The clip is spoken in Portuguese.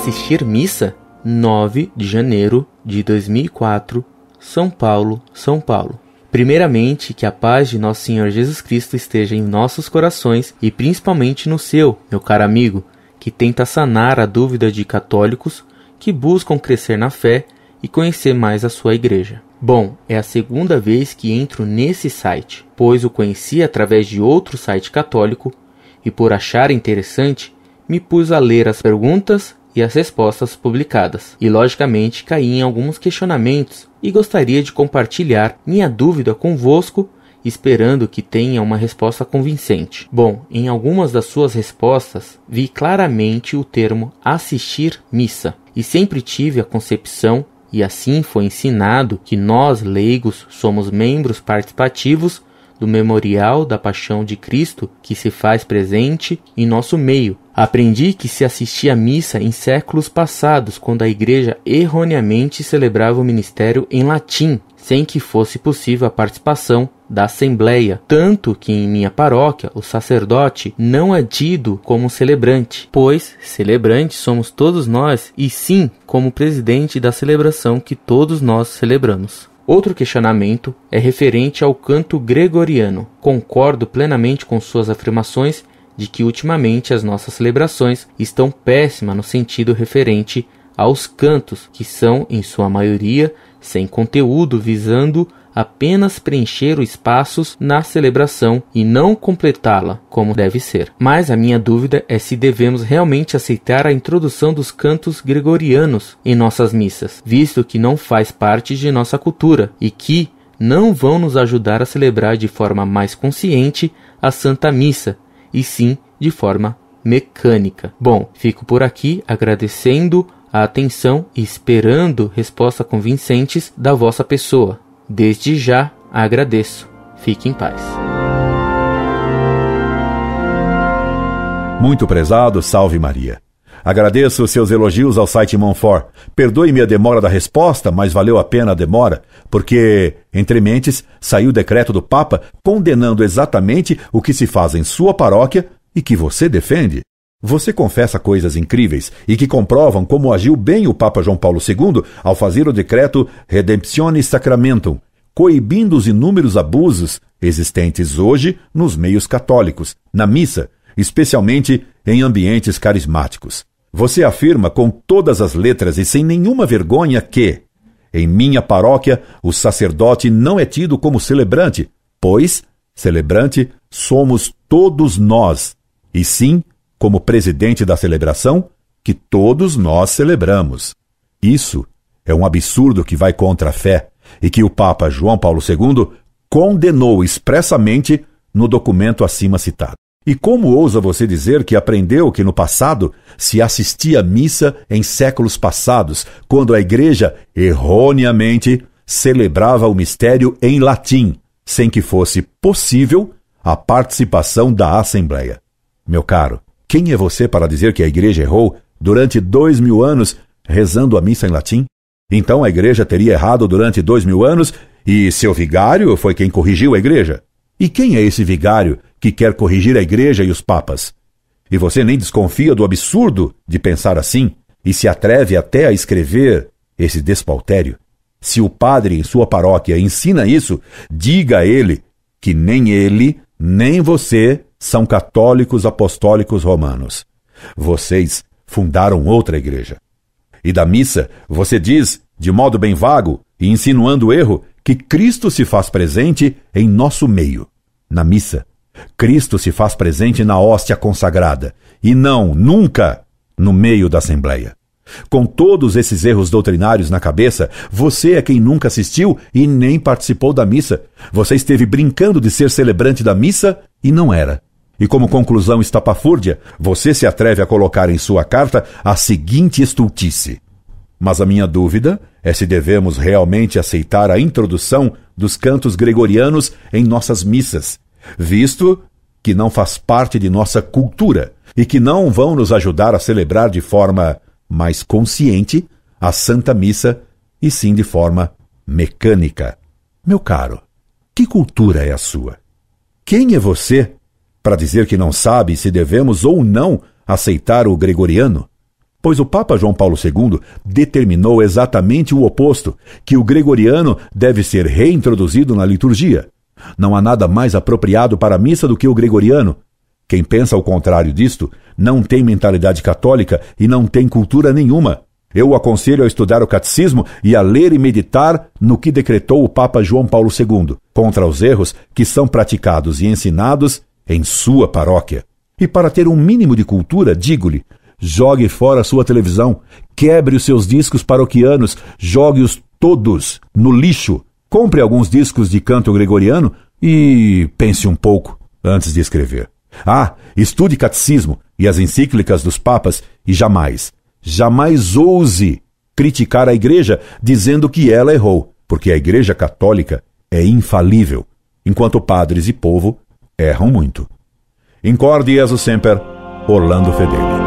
Assistir missa 9 de janeiro de 2004, São Paulo, São Paulo. Primeiramente, que a paz de nosso Senhor Jesus Cristo esteja em nossos corações e principalmente no seu, meu caro amigo, que tenta sanar a dúvida de católicos que buscam crescer na fé e conhecer mais a sua igreja. Bom, é a segunda vez que entro nesse site, pois o conheci através de outro site católico e por achar interessante, me pus a ler as perguntas e as respostas publicadas, e logicamente caí em alguns questionamentos e gostaria de compartilhar minha dúvida convosco esperando que tenha uma resposta convincente. Bom, em algumas das suas respostas vi claramente o termo assistir missa e sempre tive a concepção e assim foi ensinado que nós leigos somos membros participativos do memorial da paixão de Cristo que se faz presente em nosso meio. Aprendi que se assistia à missa em séculos passados, quando a igreja erroneamente celebrava o ministério em latim, sem que fosse possível a participação da Assembleia, tanto que em minha paróquia o sacerdote não é tido como celebrante, pois celebrante somos todos nós, e sim como presidente da celebração que todos nós celebramos. Outro questionamento é referente ao canto gregoriano. Concordo plenamente com suas afirmações de que ultimamente as nossas celebrações estão péssimas no sentido referente aos cantos, que são, em sua maioria, sem conteúdo visando apenas preencher os espaços na celebração e não completá-la como deve ser. Mas a minha dúvida é se devemos realmente aceitar a introdução dos cantos gregorianos em nossas missas, visto que não faz parte de nossa cultura e que não vão nos ajudar a celebrar de forma mais consciente a Santa Missa, e sim de forma mecânica. Bom, fico por aqui agradecendo a atenção e esperando respostas convincentes da vossa pessoa. Desde já agradeço. Fique em paz. Muito prezado, salve Maria. Agradeço os seus elogios ao site Monfort. Perdoe-me a demora da resposta, mas valeu a pena a demora, porque, entre mentes, saiu o decreto do Papa condenando exatamente o que se faz em sua paróquia e que você defende. Você confessa coisas incríveis e que comprovam como agiu bem o Papa João Paulo II ao fazer o decreto Redemptione Sacramentum, coibindo os inúmeros abusos existentes hoje nos meios católicos, na missa, especialmente em ambientes carismáticos. Você afirma com todas as letras e sem nenhuma vergonha que, em minha paróquia, o sacerdote não é tido como celebrante, pois, celebrante, somos todos nós, e sim como presidente da celebração, que todos nós celebramos. Isso é um absurdo que vai contra a fé e que o Papa João Paulo II condenou expressamente no documento acima citado. E como ousa você dizer que aprendeu que no passado se assistia à missa em séculos passados, quando a Igreja, erroneamente, celebrava o mistério em latim, sem que fosse possível a participação da Assembleia? Meu caro, quem é você para dizer que a igreja errou durante dois mil anos rezando a missa em latim? Então a igreja teria errado durante dois mil anos e seu vigário foi quem corrigiu a igreja? E quem é esse vigário que quer corrigir a igreja e os papas? E você nem desconfia do absurdo de pensar assim e se atreve até a escrever esse despautério? Se o padre em sua paróquia ensina isso, diga a ele que nem ele nem você são católicos apostólicos romanos. Vocês fundaram outra igreja. E da missa, você diz, de modo bem vago e insinuando erro, que Cristo se faz presente em nosso meio, na missa. Cristo se faz presente na hóstia consagrada e não, nunca, no meio da assembleia. Com todos esses erros doutrinários na cabeça, você é quem nunca assistiu e nem participou da missa. Você esteve brincando de ser celebrante da missa e não era. E como conclusão estapafúrdia, você se atreve a colocar em sua carta a seguinte estultice. Mas a minha dúvida é se devemos realmente aceitar a introdução dos cantos gregorianos em nossas missas, visto que não faz parte de nossa cultura e que não vão nos ajudar a celebrar de forma mais consciente a Santa Missa e sim de forma mecânica. Meu caro, que cultura é a sua? Quem é você para dizer que não sabe se devemos ou não aceitar o gregoriano? Pois o Papa João Paulo II determinou exatamente o oposto, que o gregoriano deve ser reintroduzido na liturgia. Não há nada mais apropriado para a missa do que o gregoriano, quem pensa o contrário disto não tem mentalidade católica e não tem cultura nenhuma. Eu o aconselho a estudar o catecismo e a ler e meditar no que decretou o Papa João Paulo II contra os erros que são praticados e ensinados em sua paróquia. E para ter um mínimo de cultura, digo-lhe: jogue fora sua televisão, quebre os seus discos paroquianos, jogue-os todos no lixo, compre alguns discos de canto gregoriano e pense um pouco antes de escrever. Ah, estude catecismo e as encíclicas dos papas e jamais, jamais ouse criticar a igreja dizendo que ela errou, porque a igreja católica é infalível, enquanto padres e povo erram muito. Incorde Jesus Semper, Orlando Fedeli.